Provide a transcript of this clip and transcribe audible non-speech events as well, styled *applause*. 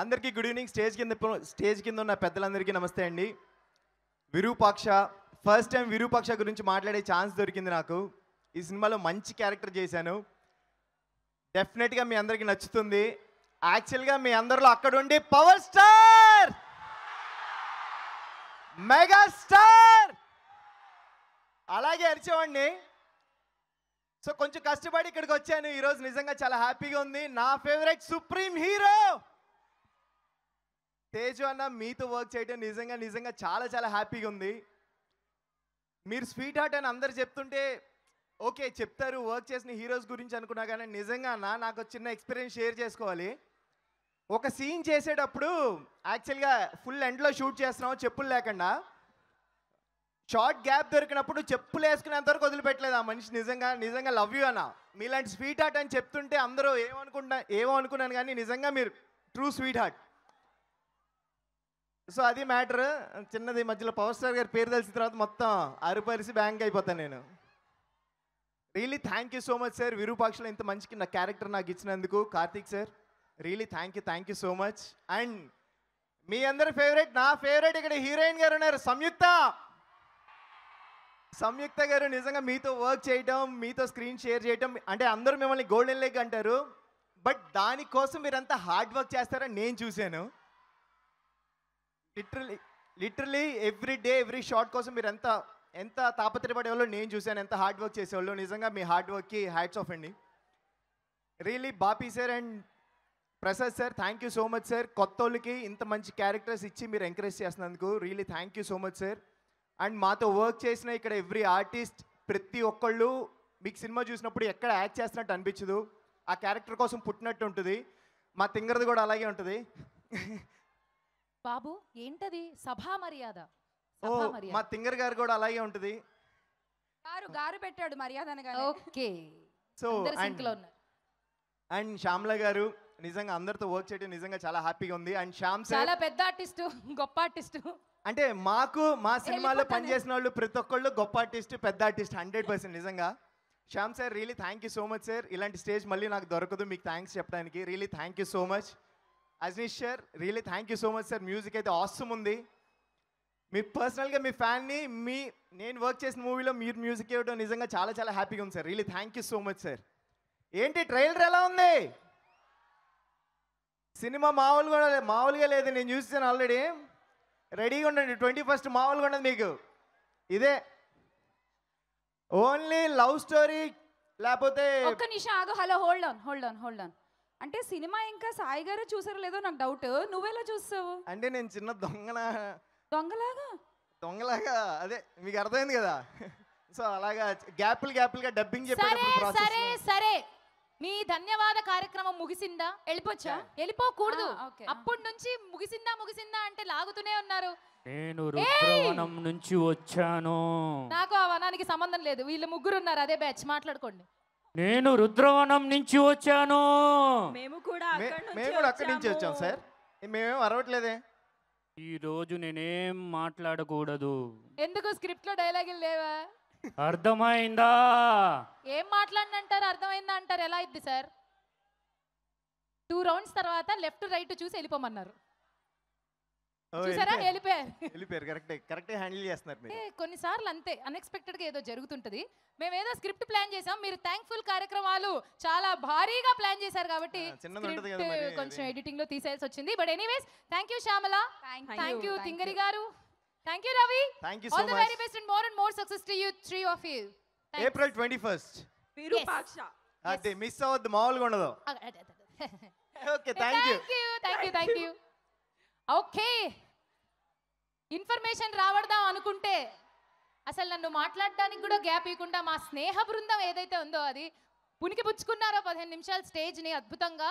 అందరికీ good evening stage కింద stage కింద ఉన్న పెద్దలందరికీ నమస్తే అండి విరూపాక్ష ఫస్ట్ టైం విరూపాక్ష గురించి మాట్లాడే ఛాన్స్ దొరికింది నాకు ఈ సినిమాలో మంచి క్యారెక్టర్ చేశాను డెఫినెట్గా మీ అందరికీ నచ్చుతుంది యాక్చువల్గా మీ అందరిలో అక్కడ ఉండి పవర్ స్టార్ మెగా స్టార్ అలాగే అరిచేవాడిని సో కొంచెం కష్టపడి ఇక్కడికి వచ్చాను ఈరోజు నిజంగా చాలా హ్యాపీగా ఉంది నా ఫేవరెట్ సుప్రీం హీరో తేజు అన్న మీతో వర్క్ చేయడం నిజంగా నిజంగా చాలా చాలా హ్యాపీగా ఉంది మీరు స్వీట్ హార్ట్ అని అందరు చెప్తుంటే ఓకే చెప్తారు వర్క్ చేసిన హీరోస్ గురించి అనుకున్నా కానీ నిజంగా అన్న నాకు చిన్న ఎక్స్పీరియన్స్ షేర్ చేసుకోవాలి ఒక సీన్ చేసేటప్పుడు యాక్చువల్గా ఫుల్ ఎండ్లో షూట్ చేస్తున్నాం చెప్పులు లేకుండా షార్ట్ గ్యాప్ దొరికినప్పుడు చెప్పులు వరకు వదిలిపెట్టలేదు ఆ మనిషి నిజంగా నిజంగా లవ్ యూ అన్న మీలాంటి స్వీట్ హార్ట్ అని చెప్తుంటే అందరూ ఏమనుకుంటా ఏమో అనుకున్నాను కానీ నిజంగా మీరు ట్రూ స్వీట్ హార్ట్ సో అది మ్యాటర్ చిన్నది మధ్యలో పవర్ స్టార్ గారి పేరు తెలిసిన తర్వాత మొత్తం అరుపరిసి బ్యాంక్ అయిపోతాను నేను really thank you so much sir విరూపాక్షలో ఇంత మంచికి నా క్యారెక్టర్ నాకు ఇచ్చినందుకు Karthik sir really thank you thank you so much and మీ అందరి ఫేవరెట్ నా ఫేవరెట్ ఇక్కడ హీరోయిన్ గారు ఉన్నారు సంయుక్త సంయుక్త గారు నిజంగా మీతో వర్క్ చేయటం మీతో స్క్రీన్ షేర్ చేయటం అంటే అందరూ మిమ్మల్ని గోల్డెన్ లేక్ అంటారు బట్ దానికోసం మీరంతా హార్డ్ వర్క్ చేస్తారని నేను చూశాను literally literally every day every short కోసం మీరు ఎంత ఎంత తాపత్రపడేవాళ్ళు నేను చూశాను ఎంత హార్డ్ వర్క్ చేసేవాళ్ళు నిజంగా మీ హార్డ్ వర్క్కి హ్యాట్స్ ఆఫ్ అండి really Bapi sir and Prasad sir thank you so much sir కొత్త వాళ్ళకి ఇంత మంచి క్యారెక్టర్స్ ఇచ్చి మీరు ఎంకరేజ్ చేస్తున్నందుకు really thank you so much sir and మాతో వర్క్ చేసిన ఇక్కడ ఎవ్రీ ఆర్టిస్ట్ ప్రతి ఒక్కళ్ళు మీకు సినిమా చూసినప్పుడు ఎక్కడ యాక్ట్ చేస్తున్నట్టు అనిపించదు ఆ క్యారెక్టర్ కోసం పుట్టినట్టు ఉంటుంది మా తింగరది కూడా అలాగే ఉంటుంది *laughs* బాబు ఏంటది సభా మర్యాద ఓ మా తింగర్ గారు కూడా అలాగే ఉంటది గారు గారు పెట్టాడు మర్యాద ఓకే సో అండ్ లో గారు నిజంగా అందరితో వర్క్ చేయడం నిజంగా చాలా హ్యాపీగా ఉంది అండ్ శ్యామ్ సార్ చాలా పెద్ద ఆర్టిస్ట్ గొప్ప ఆర్టిస్ట్ అంటే మాకు మా సినిమాలో వెళ్ళిపోతానే. పనిచేసిన వాళ్ళు ప్రతి ఒక్కళ్ళు గొప్ప ఆర్టిస్ట్ పెద్ద ఆర్టిస్ట్ హండ్రెడ్ పర్సెంట్ నిజంగా Shyam sir really thank you so much sir ఇలాంటి స్టేజ్ మళ్ళీ నాకు దొరకదు మీకు థ్యాంక్స్ చెప్పడానికి really thank you so much Ajneesh sir really thank you so much sir music అయితే ఆసమ్ ఉంది మీ పర్సనల్గా మీ ఫ్యాన్ని మీ నేను వర్క్ చేసిన మూవీలో మీరు మ్యూజిక్ ఇవ్వడం నిజంగా చాలా చాలా హ్యాపీగా ఉంది sir really thank you so much sir ఏంటి ట్రైలర్ ఎలా ఉంది సినిమా మామూలుగా మామూలుగా లేదు నేను చూసాను ఆల్రెడీ రెడీగా ఉండండి ట్వంటీ ఫస్ట్ మామూలుగా ఉండదు మీకు ఇదే ఓన్లీ లవ్ స్టోరీ లేకపోతే ఒక్క hello hold on hold on hold on అంటే సినిమా ఇంకా సాయి గారే చూసారో లేదో నాకు డౌట్ నువ్వెలా చూస్తావు అంటే నేను చిన్న దొంగన దొంగలాగా దొంగలాగా అదే మీకు అర్థమైంది కదా సో అలాగా గ్యాప్లు గ్యాపులుగా డబ్బింగ్ సరే సరే సరే మీ ధన్యవాద కార్యక్రమం ముగిసిందా వెళ్ళిపోచ్చా వెళ్ళిపోకూడదు ah, అప్పటి నుంచి ముగిసిందా ముగిసిందా అంటే లాగుతూనే ఉన్నారు నేను రుద్రవనం నుంచి వచ్చాను నాకు ఆ వనానికి సంబంధం లేదు వీళ్ళు ముగ్గురు ఉన్నారు అదే బ్యాచ్ మాట్లాడుకోండి నేను రుద్రవనం నుంచి వచ్చాను మేము కూడా మేము కూడా అక్కడి నుంచి వచ్చాం సార్ మేమేం అరవట్లేదే ఈ రోజు నేనేం మాట్లాడకూడదు ఎందుకు స్క్రిప్ట్ లో డైలాగులు లేవా అర్థమైందా ఏం మాట్లాడినంటారు అర్థమైందా అంటారు ఎలా అయింది సార్ టూ రౌండ్స్ తర్వాత లెఫ్ట్ రైట్ చూసి వెళ్ళిపోమన్నారు చూసారా వెళ్ళిపోయారు వెళ్ళిపోయారు కరెక్టే కరెక్టే హ్యాండిల్ చేస్తున్నారు మీరు కొన్నిసార్లు అంతే అన్ఎక్స్పెక్టెడ్ గా ఏదో జరుగుతుంటది మేము ఏదో స్క్రిప్ట్ ప్లాన్ చేసాం మీరు థ్యాంక్ఫుల్ కార్యక్రమాలు చాలా భారీగా ప్లాన్ చేశారు కాబట్టి కొంచెం ఎడిటింగ్ లో తీసేయాల్సి వచ్చింది but anyways thank you Shyamala thank you తింగరి గారు thank you Ravi all the very best and more and more success to you three of you April 21st Virupaksha అదే మిస్ అవ్వద్దు మామూలుగా ఉండదు okay thank you thank you thank you okay information రావడదాం అనుకుంటే అసలు నన్ను మాట్లాడడానికి కూడా గ్యాప్ ఇవ్వకుండా మా స్నేహ బృందం ఏదైతే ఉందో అది పునికి పుచ్చుకున్నారో పదిహేను నిమిషాలు స్టేజ్ని అద్భుతంగా